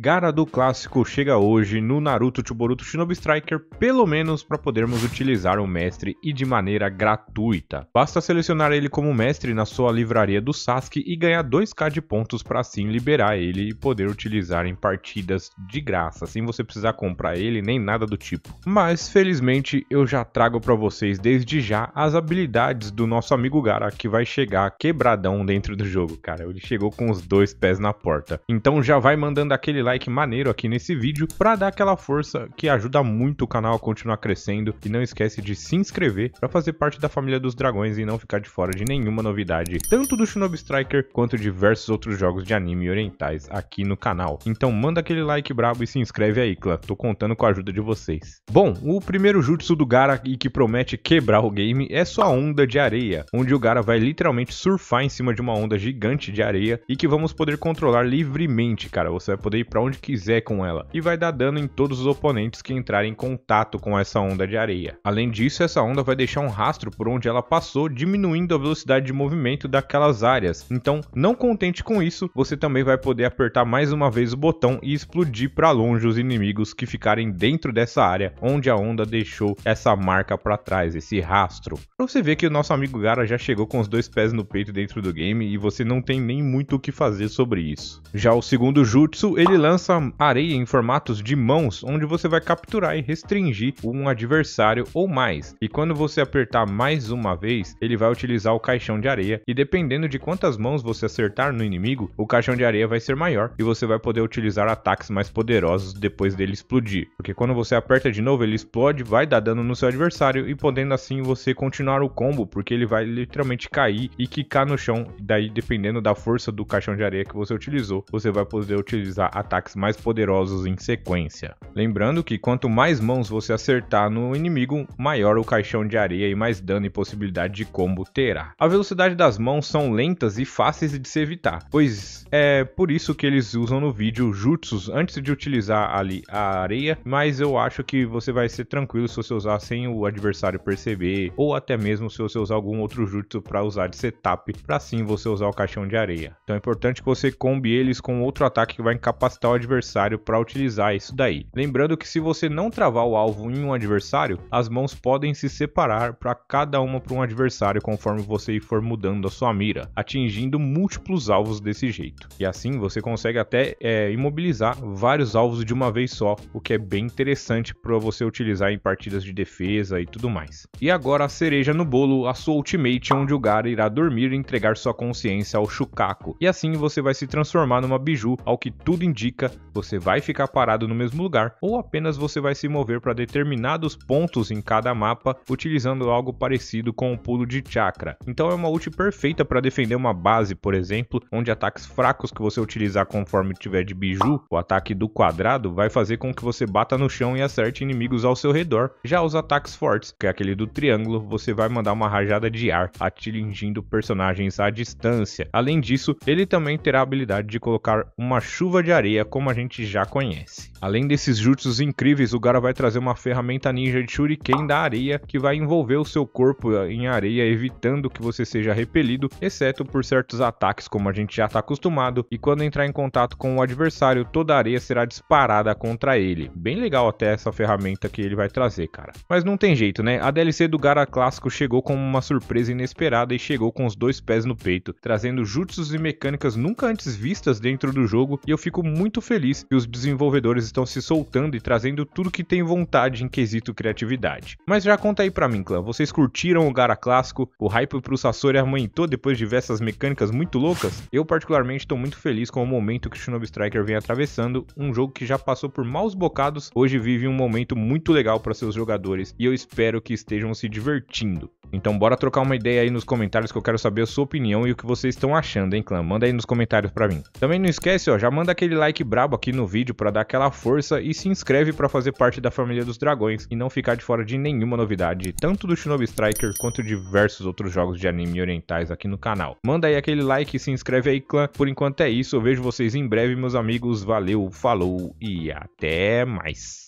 Gara do clássico chega hoje no Naruto Chuboruto Shinobi Striker, pelo menos para podermos utilizar o mestre e de maneira gratuita. Basta selecionar ele como mestre na sua livraria do Sasuke e ganhar 2k de pontos para assim liberar ele e poder utilizar em partidas de graça, sem você precisar comprar ele nem nada do tipo. Mas felizmente eu já trago para vocês desde já as habilidades do nosso amigo Gara que vai chegar quebradão dentro do jogo, cara. Ele chegou com os dois pés na porta. Então já vai mandando aquele like maneiro aqui nesse vídeo para dar aquela força que ajuda muito o canal a continuar crescendo e não esquece de se inscrever para fazer parte da família dos dragões e não ficar de fora de nenhuma novidade, tanto do Shinobi Striker quanto diversos outros jogos de anime orientais aqui no canal. Então manda aquele like brabo e se inscreve aí, clã. Tô contando com a ajuda de vocês. Bom, o primeiro jutsu do Gara e que promete quebrar o game é sua onda de areia, onde o Gara vai literalmente surfar em cima de uma onda gigante de areia e que vamos poder controlar livremente, cara. Você vai poder ir pra para onde quiser com ela e vai dar dano em todos os oponentes que entrarem em contato com essa onda de areia. Além disso, essa onda vai deixar um rastro por onde ela passou, diminuindo a velocidade de movimento daquelas áreas. Então, não contente com isso, você também vai poder apertar mais uma vez o botão e explodir para longe os inimigos que ficarem dentro dessa área onde a onda deixou essa marca para trás, esse rastro. você ver que o nosso amigo Gara já chegou com os dois pés no peito dentro do game e você não tem nem muito o que fazer sobre isso. Já o segundo jutsu, ele lança areia em formatos de mãos, onde você vai capturar e restringir um adversário ou mais. E quando você apertar mais uma vez, ele vai utilizar o caixão de areia. E dependendo de quantas mãos você acertar no inimigo, o caixão de areia vai ser maior e você vai poder utilizar ataques mais poderosos depois dele explodir. Porque quando você aperta de novo, ele explode, vai dar dano no seu adversário e podendo assim você continuar o combo, porque ele vai literalmente cair e quicar no chão. Daí, dependendo da força do caixão de areia que você utilizou, você vai poder utilizar ataques ataques mais poderosos em sequência. Lembrando que quanto mais mãos você acertar no inimigo, maior o caixão de areia e mais dano e possibilidade de combo terá. A velocidade das mãos são lentas e fáceis de se evitar, pois é por isso que eles usam no vídeo jutsus antes de utilizar ali a areia, mas eu acho que você vai ser tranquilo se você usar sem o adversário perceber, ou até mesmo se você usar algum outro jutsu para usar de setup, para sim você usar o caixão de areia. Então é importante que você combine eles com outro ataque que vai incapacitar afastar o adversário para utilizar isso daí. Lembrando que se você não travar o alvo em um adversário, as mãos podem se separar para cada uma para um adversário conforme você for mudando a sua mira, atingindo múltiplos alvos desse jeito. E assim você consegue até é, imobilizar vários alvos de uma vez só, o que é bem interessante para você utilizar em partidas de defesa e tudo mais. E agora a cereja no bolo, a sua ultimate, onde o Gara irá dormir e entregar sua consciência ao Shukaku. E assim você vai se transformar numa biju, ao que tudo indica dica, você vai ficar parado no mesmo lugar ou apenas você vai se mover para determinados pontos em cada mapa utilizando algo parecido com o um pulo de chakra. Então é uma ult perfeita para defender uma base, por exemplo, onde ataques fracos que você utilizar conforme tiver de biju, o ataque do quadrado vai fazer com que você bata no chão e acerte inimigos ao seu redor. Já os ataques fortes, que é aquele do triângulo, você vai mandar uma rajada de ar atingindo personagens à distância. Além disso, ele também terá a habilidade de colocar uma chuva de areia Jiraiya é como a gente já conhece. Além desses jutsus incríveis, o Gara vai trazer uma ferramenta ninja de shuriken da areia que vai envolver o seu corpo em areia, evitando que você seja repelido, exceto por certos ataques como a gente já está acostumado, e quando entrar em contato com o adversário, toda a areia será disparada contra ele. Bem legal até essa ferramenta que ele vai trazer, cara. Mas não tem jeito, né? A DLC do Gara clássico chegou como uma surpresa inesperada e chegou com os dois pés no peito, trazendo jutsus e mecânicas nunca antes vistas dentro do jogo, e eu fico muito muito feliz que os desenvolvedores estão se soltando e trazendo tudo que tem vontade em quesito criatividade. Mas já conta aí pra mim, clã, vocês curtiram o Gara clássico? O hype pro Sassori aumentou depois de ver essas mecânicas muito loucas? Eu particularmente estou muito feliz com o momento que Shinobi Striker vem atravessando, um jogo que já passou por maus bocados, hoje vive um momento muito legal para seus jogadores e eu espero que estejam se divertindo. Então bora trocar uma ideia aí nos comentários que eu quero saber a sua opinião e o que vocês estão achando, hein, clã? Manda aí nos comentários pra mim. Também não esquece, ó, já manda aquele like brabo aqui no vídeo pra dar aquela força e se inscreve pra fazer parte da família dos dragões e não ficar de fora de nenhuma novidade, tanto do Shinobi Striker quanto de diversos outros jogos de anime orientais aqui no canal. Manda aí aquele like e se inscreve aí, clã. Por enquanto é isso, eu vejo vocês em breve, meus amigos. Valeu, falou e até mais.